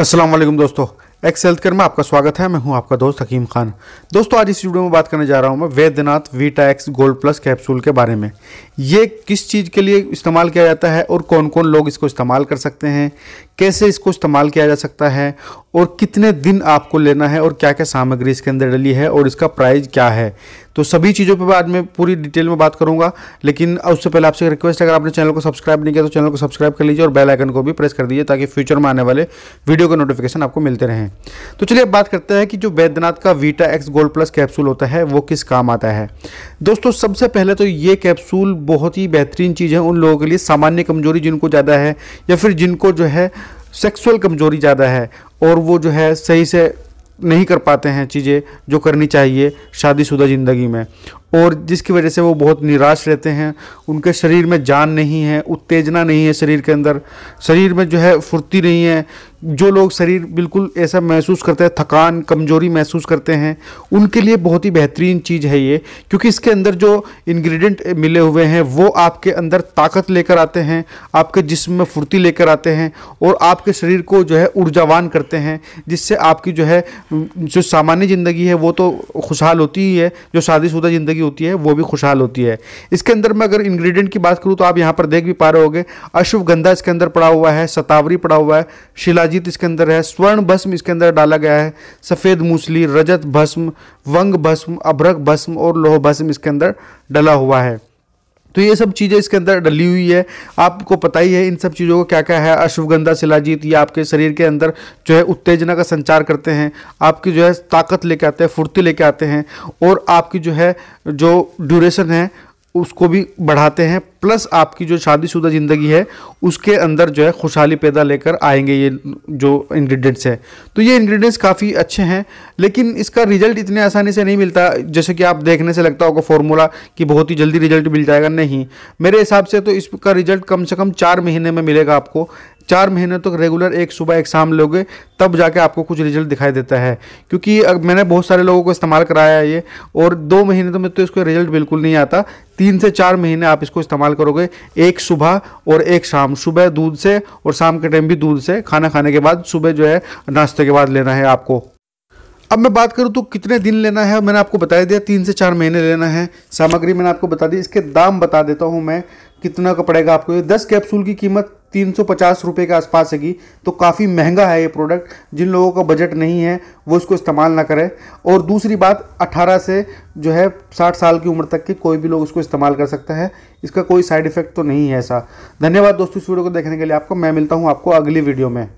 अस्सलाम वालेकुम दोस्तों एक्स हेल्थ केयर में आपका स्वागत है मैं हूं आपका दोस्त हकीम खान दोस्तों आज इस वीडियो में बात करने जा रहा हूं मैं Baidyanath Vita Ex Gold Plus capsule के बारे में ये किस चीज़ के लिए इस्तेमाल किया जाता है और कौन कौन लोग इसको इस्तेमाल कर सकते हैं कैसे इसको इस्तेमाल किया जा सकता है और कितने दिन आपको लेना है और क्या क्या सामग्री इसके अंदर डली है और इसका प्राइस क्या है तो सभी चीज़ों पर बाद में पूरी डिटेल में बात करूँगा लेकिन उससे पहले आपसे रिक्वेस्ट है अगर आपने चैनल को सब्सक्राइब नहीं किया तो चैनल को सब्सक्राइब कर लीजिए और बेल आइकन को भी प्रेस कर दीजिए ताकि फ्यूचर में आने वाले वीडियो के नोटिफिकेशन आपको मिलते रहें तो चलिए अब बात करते हैं कि जो वैद्यनाथ का Vita Ex Gold Plus capsule होता है वो किस काम आता है दोस्तों सबसे पहले तो ये कैप्सूल बहुत ही बेहतरीन चीज़ है उन लोगों के लिए सामान्य कमजोरी जिनको ज़्यादा है या फिर जिनको जो है सेक्सुअल कमजोरी ज़्यादा है और वो जो है सही से नहीं कर पाते हैं चीज़ें जो करनी चाहिए शादीशुदा ज़िंदगी में और जिसकी वजह से वो बहुत निराश रहते हैं उनके शरीर में जान नहीं है उत्तेजना नहीं है शरीर के अंदर शरीर में जो है फुर्ती नहीं है जो लोग शरीर बिल्कुल ऐसा महसूस करते हैं थकान कमजोरी महसूस करते हैं उनके लिए बहुत ही बेहतरीन चीज़ है ये क्योंकि इसके अंदर जो इंग्रेडिएंट मिले हुए हैं वो आपके अंदर ताकत लेकर आते हैं आपके जिस्म में फुर्ती लेकर आते हैं और आपके शरीर को जो है ऊर्जावान करते हैं जिससे आपकी जो है जो सामान्य ज़िंदगी है वो तो खुशहाल होती ही है जो शादीशुदा ज़िंदगी लगी होती है वो भी खुशहाल होती है इसके अंदर मैं अगर इंग्रेडिएंट की बात करूँ तो आप यहाँ पर देख भी पा रहे होगे अश्वगंधा इसके अंदर पड़ा हुआ है सतावरी पड़ा हुआ है शिलाजीत इसके अंदर है स्वर्ण भस्म इसके अंदर डाला गया है सफ़ेद मूसली रजत भस्म वंग भस्म अभ्रक भस्म और लोह भस्म इसके अंदर डला हुआ है तो ये सब चीज़ें इसके अंदर डली हुई है आपको पता ही है इन सब चीज़ों को क्या क्या है अश्वगंधा शिलाजीत ये आपके शरीर के अंदर जो है उत्तेजना का संचार करते हैं आपकी जो है ताकत लेके आते हैं फुर्ती लेके आते हैं और आपकी जो है जो ड्यूरेशन है उसको भी बढ़ाते हैं प्लस आपकी जो शादीशुदा ज़िंदगी है उसके अंदर जो है खुशहाली पैदा लेकर आएंगे ये जो इंग्रेडिएंट्स है तो ये इंग्रेडिएंट्स काफ़ी अच्छे हैं लेकिन इसका रिजल्ट इतने आसानी से नहीं मिलता जैसे कि आप देखने से लगता होगा फॉर्मूला कि बहुत ही जल्दी रिजल्ट मिल जाएगा नहीं मेरे हिसाब से तो इसका रिजल्ट कम से कम चार महीने में मिलेगा आपको चार महीने तक तो रेगुलर एक सुबह एक शाम लोगे तब जाके आपको कुछ रिजल्ट दिखाई देता है क्योंकि मैंने बहुत सारे लोगों को इस्तेमाल कराया है ये और दो महीने तो में तो इसको रिजल्ट बिल्कुल नहीं आता तीन से चार महीने आप इसको इस्तेमाल करोगे एक सुबह और एक शाम सुबह दूध से और शाम के टाइम भी दूध से खाना खाने के बाद सुबह जो है नाश्ते के बाद लेना है आपको अब मैं बात करूँ तो कितने दिन लेना है मैंने आपको बता दिया तीन से चार महीने लेना है सामग्री मैंने आपको बता दी इसके दाम बता देता हूँ मैं कितना का पड़ेगा आपको ये दस कैप्सूल की कीमत तीन सौ पचास रुपये के आसपास है तो काफ़ी महंगा है ये प्रोडक्ट जिन लोगों का बजट नहीं है वो इसको इस्तेमाल ना करें और दूसरी बात 18 से जो है 60 साल की उम्र तक के कोई भी लोग इसको इस्तेमाल कर सकता है इसका कोई साइड इफेक्ट तो नहीं है ऐसा धन्यवाद दोस्तों इस वीडियो को देखने के लिए आपको मैं मिलता हूँ आपको अगली वीडियो में